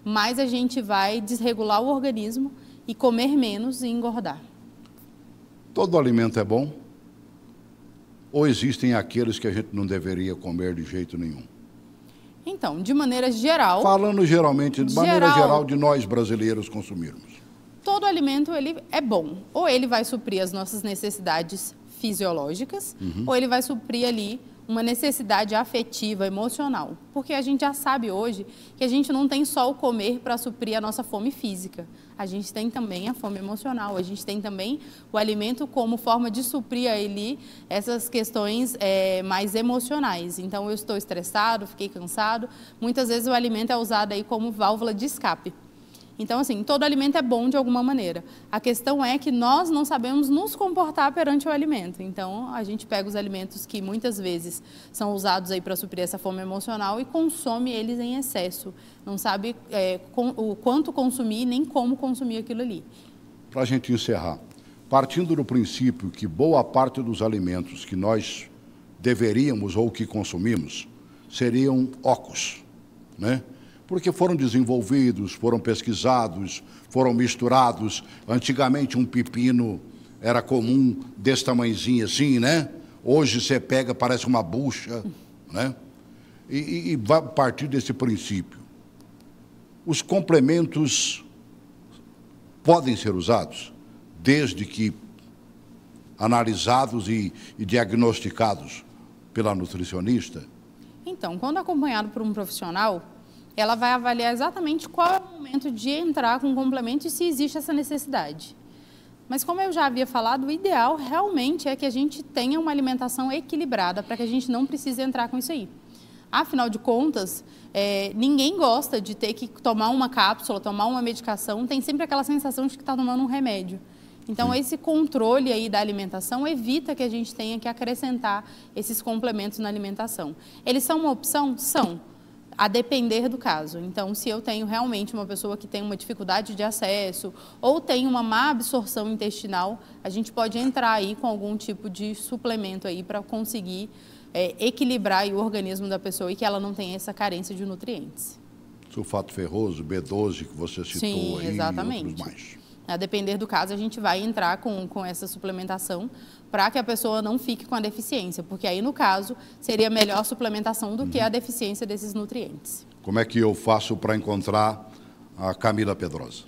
mais a gente vai desregular o organismo e comer menos e engordar. Todo alimento é bom? ou existem aqueles que a gente não deveria comer de jeito nenhum? Então, de maneira geral. Falando geralmente, de geral, maneira geral, de nós brasileiros consumirmos. Todo alimento ele é bom. Ou ele vai suprir as nossas necessidades fisiológicas, uhum. ou ele vai suprir ali uma necessidade afetiva, emocional. Porque a gente já sabe hoje que a gente não tem só o comer para suprir a nossa fome física. A gente tem também a fome emocional, a gente tem também o alimento como forma de suprir ali essas questões é, mais emocionais. Então, eu estou estressado, fiquei cansado. Muitas vezes o alimento é usado aí como válvula de escape. Então, assim, todo alimento é bom de alguma maneira. A questão é que nós não sabemos nos comportar perante o alimento. Então, a gente pega os alimentos que muitas vezes são usados aí para suprir essa fome emocional e consome eles em excesso. Não sabe é, com, o quanto consumir nem como consumir aquilo ali. Para a gente encerrar, partindo do princípio que boa parte dos alimentos que nós deveríamos ou que consumimos seriam ocos, né? porque foram desenvolvidos, foram pesquisados, foram misturados. Antigamente um pepino era comum desse tamanhozinho assim, né? Hoje você pega, parece uma bucha, né? E, e, e vai partir desse princípio. Os complementos podem ser usados, desde que analisados e, e diagnosticados pela nutricionista? Então, quando acompanhado por um profissional, ela vai avaliar exatamente qual é o momento de entrar com o complemento e se existe essa necessidade. Mas como eu já havia falado, o ideal realmente é que a gente tenha uma alimentação equilibrada para que a gente não precise entrar com isso aí. Afinal de contas, é, ninguém gosta de ter que tomar uma cápsula, tomar uma medicação, tem sempre aquela sensação de que está tomando um remédio. Então, esse controle aí da alimentação evita que a gente tenha que acrescentar esses complementos na alimentação. Eles são uma opção? São a depender do caso. Então, se eu tenho realmente uma pessoa que tem uma dificuldade de acesso ou tem uma má absorção intestinal, a gente pode entrar aí com algum tipo de suplemento aí para conseguir é, equilibrar o organismo da pessoa e que ela não tenha essa carência de nutrientes. Sulfato ferroso, B12 que você citou Sim, aí, exatamente. mais. A depender do caso, a gente vai entrar com, com essa suplementação para que a pessoa não fique com a deficiência, porque aí, no caso, seria melhor suplementação do que a deficiência desses nutrientes. Como é que eu faço para encontrar a Camila Pedrosa?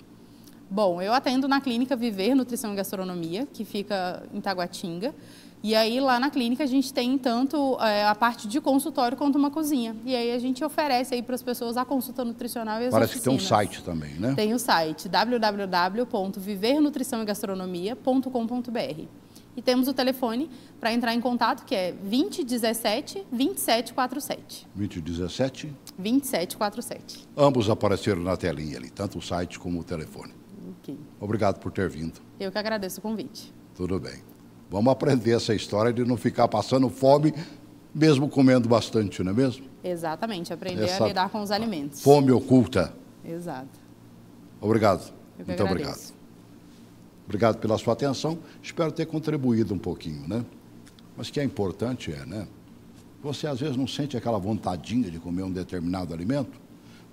Bom, eu atendo na clínica Viver Nutrição e Gastronomia, que fica em Taguatinga. E aí lá na clínica a gente tem tanto é, a parte de consultório quanto uma cozinha. E aí a gente oferece aí para as pessoas a consulta nutricional e as Parece oficinas. que tem um site também, né? Tem o site www.vivernutriçãoegastronomia.com.br. E temos o telefone para entrar em contato, que é 2017 2747. 2017? 2747. Ambos apareceram na telinha ali, tanto o site como o telefone. Okay. Obrigado por ter vindo. Eu que agradeço o convite. Tudo bem. Vamos aprender essa história de não ficar passando fome, mesmo comendo bastante, não é mesmo? Exatamente, aprender essa a lidar com os alimentos. Fome oculta. Exato. Obrigado. Muito agradeço. obrigado. Obrigado pela sua atenção. Espero ter contribuído um pouquinho, né? Mas o que é importante é, né? Você às vezes não sente aquela vontadinha de comer um determinado alimento?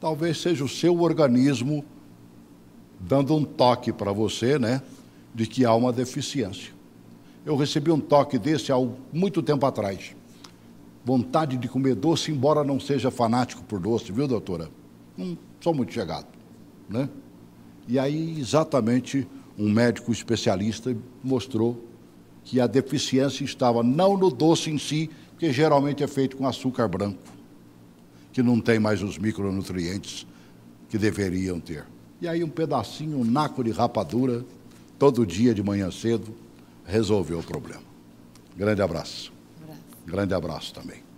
Talvez seja o seu organismo dando um toque para você, né? De que há uma deficiência. Eu recebi um toque desse há muito tempo atrás. Vontade de comer doce, embora não seja fanático por doce, viu, doutora? Não sou muito chegado, né? E aí, exatamente um médico especialista mostrou que a deficiência estava não no doce em si, que geralmente é feito com açúcar branco, que não tem mais os micronutrientes que deveriam ter. E aí um pedacinho, um naco de rapadura, todo dia de manhã cedo, resolveu o problema. Grande abraço. abraço. Grande abraço também.